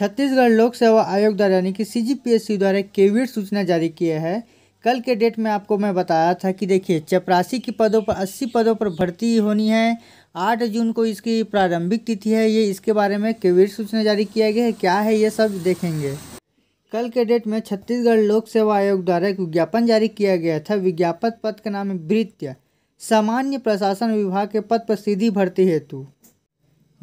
छत्तीसगढ़ लोक सेवा आयोग द्वारा यानी कि सी द्वारा केवीट सूचना जारी किए है कल के डेट में आपको मैं बताया था कि देखिए चपरासी के पदों पर अस्सी पदों पर भर्ती होनी है आठ जून को इसकी प्रारंभिक तिथि है ये इसके बारे में केवीट सूचना जारी किया गया है क्या है ये सब देखेंगे कल के डेट में छत्तीसगढ़ लोक सेवा आयोग द्वारा एक विज्ञापन जारी किया गया था विज्ञापन पद का नाम है वृत्य सामान्य प्रशासन विभाग के पद पर सीधी भर्ती हेतु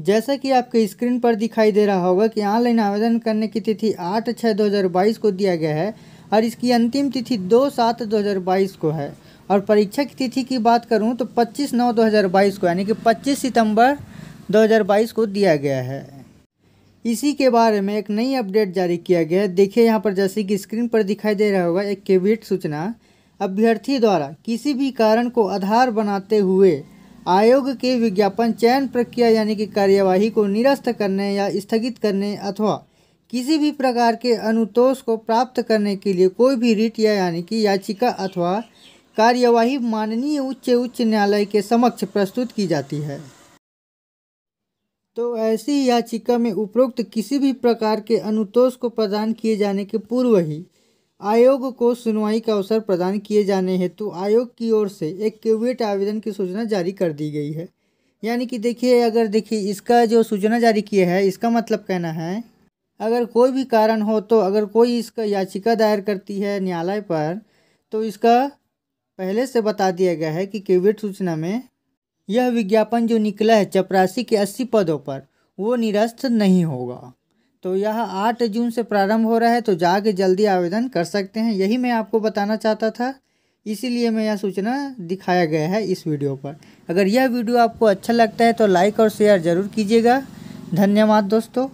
जैसा कि आपके स्क्रीन पर दिखाई दे रहा होगा कि ऑनलाइन आवेदन करने की तिथि आठ छः दो हज़ार बाईस को दिया गया है और इसकी अंतिम तिथि दो सात दो हज़ार बाईस को है और परीक्षा की तिथि की बात करूं तो 25 नौ 2022 को यानी कि 25 सितंबर 2022 को दिया गया है इसी के बारे में एक नई अपडेट जारी किया गया है देखिए यहाँ पर जैसे कि स्क्रीन पर दिखाई दे रहा होगा एक केविट सूचना अभ्यर्थी द्वारा किसी भी कारण को आधार बनाते हुए आयोग के विज्ञापन चयन प्रक्रिया यानी कि कार्यवाही को निरस्त करने या स्थगित करने अथवा किसी भी प्रकार के अनुतोष को प्राप्त करने के लिए कोई भी रिट या यानी कि याचिका अथवा कार्यवाही माननीय उच्च उच्च न्यायालय के समक्ष प्रस्तुत की जाती है तो ऐसी याचिका में उपरोक्त किसी भी प्रकार के अनुतोष को प्रदान किए जाने के पूर्व ही आयोग को सुनवाई का अवसर प्रदान किए जाने हेतु आयोग की ओर से एक क्यूबेट आवेदन की सूचना जारी कर दी गई है यानी कि देखिए अगर देखिए इसका जो सूचना जारी किए है इसका मतलब कहना है अगर कोई भी कारण हो तो अगर कोई इसका याचिका दायर करती है न्यायालय पर तो इसका पहले से बता दिया गया है कि क्यूबेट सूचना में यह विज्ञापन जो निकला है चपरासी के अस्सी पदों पर वो निरस्त नहीं होगा तो यह आठ जून से प्रारंभ हो रहा है तो जाके जल्दी आवेदन कर सकते हैं यही मैं आपको बताना चाहता था इसीलिए मैं यह सूचना दिखाया गया है इस वीडियो पर अगर यह वीडियो आपको अच्छा लगता है तो लाइक और शेयर ज़रूर कीजिएगा धन्यवाद दोस्तों